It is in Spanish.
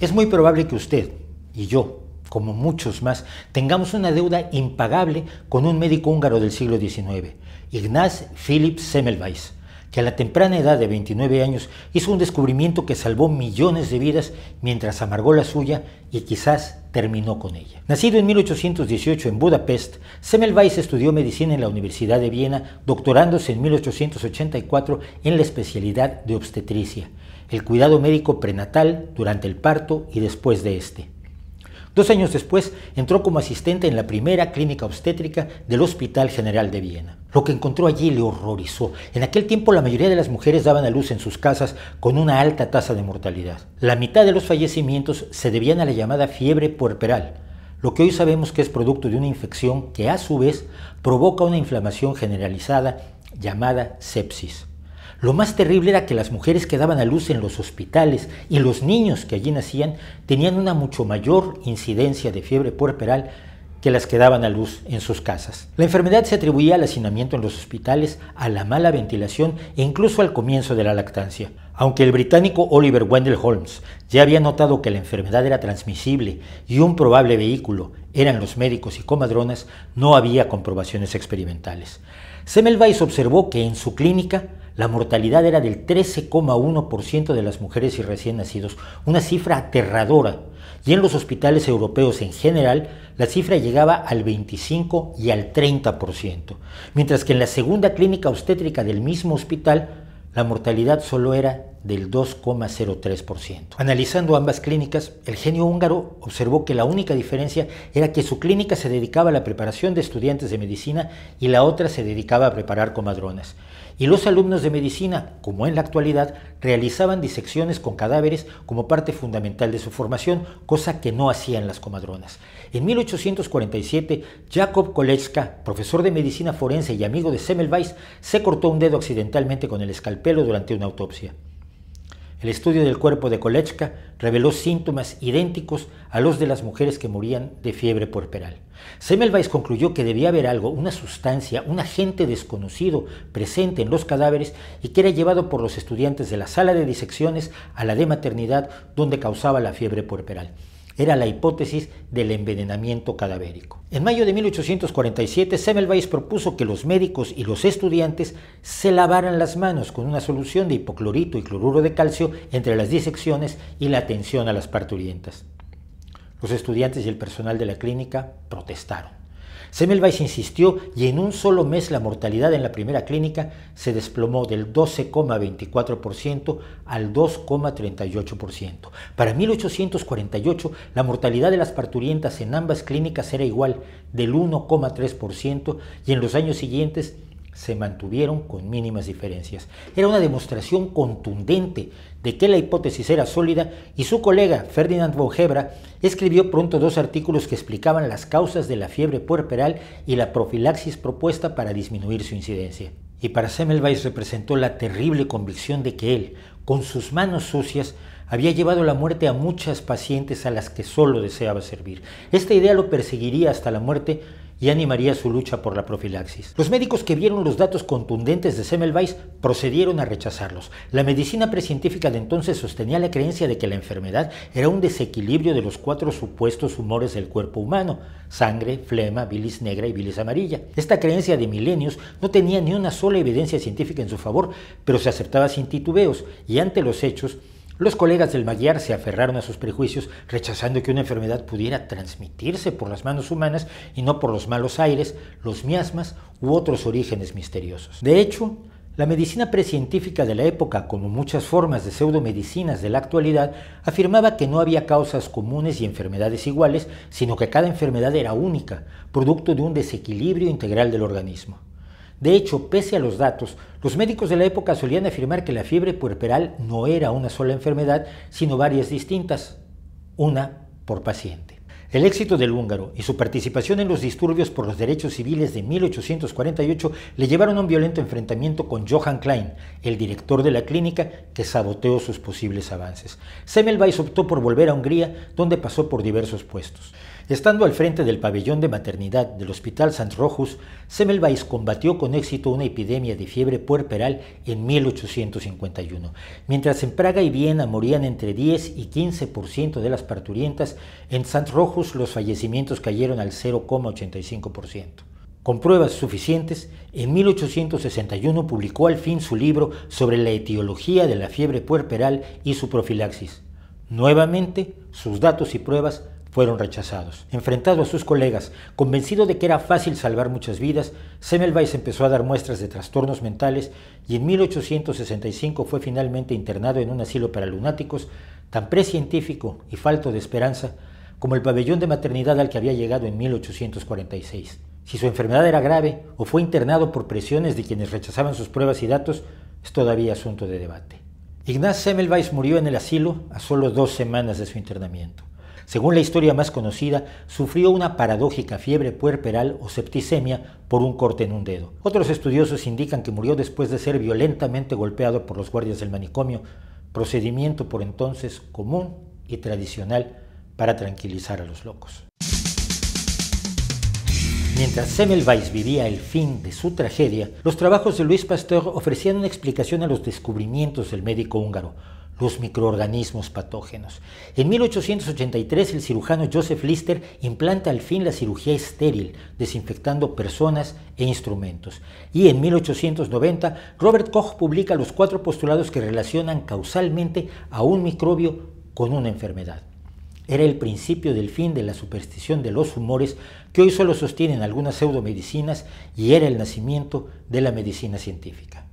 Es muy probable que usted y yo, como muchos más, tengamos una deuda impagable con un médico húngaro del siglo XIX, Ignaz Philipp Semmelweis, que a la temprana edad de 29 años hizo un descubrimiento que salvó millones de vidas mientras amargó la suya y quizás terminó con ella. Nacido en 1818 en Budapest, Semmelweis estudió medicina en la Universidad de Viena, doctorándose en 1884 en la especialidad de obstetricia el cuidado médico prenatal, durante el parto y después de este. Dos años después entró como asistente en la primera clínica obstétrica del Hospital General de Viena. Lo que encontró allí le horrorizó. En aquel tiempo la mayoría de las mujeres daban a luz en sus casas con una alta tasa de mortalidad. La mitad de los fallecimientos se debían a la llamada fiebre puerperal, lo que hoy sabemos que es producto de una infección que a su vez provoca una inflamación generalizada llamada sepsis. Lo más terrible era que las mujeres que daban a luz en los hospitales y los niños que allí nacían tenían una mucho mayor incidencia de fiebre puerperal que las que daban a luz en sus casas. La enfermedad se atribuía al hacinamiento en los hospitales, a la mala ventilación e incluso al comienzo de la lactancia. Aunque el británico Oliver Wendell Holmes ya había notado que la enfermedad era transmisible y un probable vehículo eran los médicos y comadronas, no había comprobaciones experimentales. Semmelweis observó que en su clínica la mortalidad era del 13,1% de las mujeres y recién nacidos, una cifra aterradora. Y en los hospitales europeos en general, la cifra llegaba al 25 y al 30%, mientras que en la segunda clínica obstétrica del mismo hospital, la mortalidad solo era del 2,03%. Analizando ambas clínicas, el genio húngaro observó que la única diferencia era que su clínica se dedicaba a la preparación de estudiantes de medicina y la otra se dedicaba a preparar comadronas. Y los alumnos de medicina, como en la actualidad, realizaban disecciones con cadáveres como parte fundamental de su formación, cosa que no hacían las comadronas. En 1847, Jacob koleska profesor de medicina forense y amigo de Semmelweis, se cortó un dedo accidentalmente con el escalpelo durante una autopsia. El estudio del cuerpo de Kolechka reveló síntomas idénticos a los de las mujeres que morían de fiebre puerperal. Semmelweis concluyó que debía haber algo, una sustancia, un agente desconocido presente en los cadáveres y que era llevado por los estudiantes de la sala de disecciones a la de maternidad donde causaba la fiebre puerperal era la hipótesis del envenenamiento cadavérico. En mayo de 1847, Semmelweis propuso que los médicos y los estudiantes se lavaran las manos con una solución de hipoclorito y cloruro de calcio entre las disecciones y la atención a las parturientas. Los estudiantes y el personal de la clínica protestaron. Semmelweis insistió y en un solo mes la mortalidad en la primera clínica se desplomó del 12,24% al 2,38%. Para 1848 la mortalidad de las parturientas en ambas clínicas era igual del 1,3% y en los años siguientes se mantuvieron con mínimas diferencias. Era una demostración contundente de que la hipótesis era sólida y su colega Ferdinand von escribió pronto dos artículos que explicaban las causas de la fiebre puerperal y la profilaxis propuesta para disminuir su incidencia. Y para Semmelweis representó la terrible convicción de que él, con sus manos sucias, había llevado la muerte a muchas pacientes a las que solo deseaba servir. Esta idea lo perseguiría hasta la muerte y animaría su lucha por la profilaxis. Los médicos que vieron los datos contundentes de Semmelweis procedieron a rechazarlos. La medicina precientífica de entonces sostenía la creencia de que la enfermedad era un desequilibrio de los cuatro supuestos humores del cuerpo humano, sangre, flema, bilis negra y bilis amarilla. Esta creencia de milenios no tenía ni una sola evidencia científica en su favor, pero se aceptaba sin titubeos y ante los hechos, los colegas del Maguiar se aferraron a sus prejuicios, rechazando que una enfermedad pudiera transmitirse por las manos humanas y no por los malos aires, los miasmas u otros orígenes misteriosos. De hecho, la medicina precientífica de la época, como muchas formas de pseudomedicinas de la actualidad, afirmaba que no había causas comunes y enfermedades iguales, sino que cada enfermedad era única, producto de un desequilibrio integral del organismo. De hecho, pese a los datos, los médicos de la época solían afirmar que la fiebre puerperal no era una sola enfermedad, sino varias distintas, una por paciente. El éxito del húngaro y su participación en los disturbios por los derechos civiles de 1848 le llevaron a un violento enfrentamiento con Johann Klein, el director de la clínica que saboteó sus posibles avances. Semmelweis optó por volver a Hungría, donde pasó por diversos puestos. Estando al frente del pabellón de maternidad del Hospital Sant Rojus, Semmelweis combatió con éxito una epidemia de fiebre puerperal en 1851. Mientras en Praga y Viena morían entre 10 y 15% de las parturientas, en Sant Rojus los fallecimientos cayeron al 0,85%. Con pruebas suficientes, en 1861 publicó al fin su libro sobre la etiología de la fiebre puerperal y su profilaxis. Nuevamente, sus datos y pruebas fueron rechazados. Enfrentado a sus colegas, convencido de que era fácil salvar muchas vidas, Semmelweis empezó a dar muestras de trastornos mentales y en 1865 fue finalmente internado en un asilo para lunáticos tan precientífico y falto de esperanza como el pabellón de maternidad al que había llegado en 1846. Si su enfermedad era grave o fue internado por presiones de quienes rechazaban sus pruebas y datos, es todavía asunto de debate. Ignaz Semmelweis murió en el asilo a solo dos semanas de su internamiento. Según la historia más conocida, sufrió una paradójica fiebre puerperal o septicemia por un corte en un dedo. Otros estudiosos indican que murió después de ser violentamente golpeado por los guardias del manicomio, procedimiento por entonces común y tradicional para tranquilizar a los locos. Mientras Semmelweis vivía el fin de su tragedia, los trabajos de Luis Pasteur ofrecían una explicación a los descubrimientos del médico húngaro, los microorganismos patógenos. En 1883 el cirujano Joseph Lister implanta al fin la cirugía estéril, desinfectando personas e instrumentos. Y en 1890 Robert Koch publica los cuatro postulados que relacionan causalmente a un microbio con una enfermedad. Era el principio del fin de la superstición de los humores que hoy solo sostienen algunas pseudomedicinas y era el nacimiento de la medicina científica.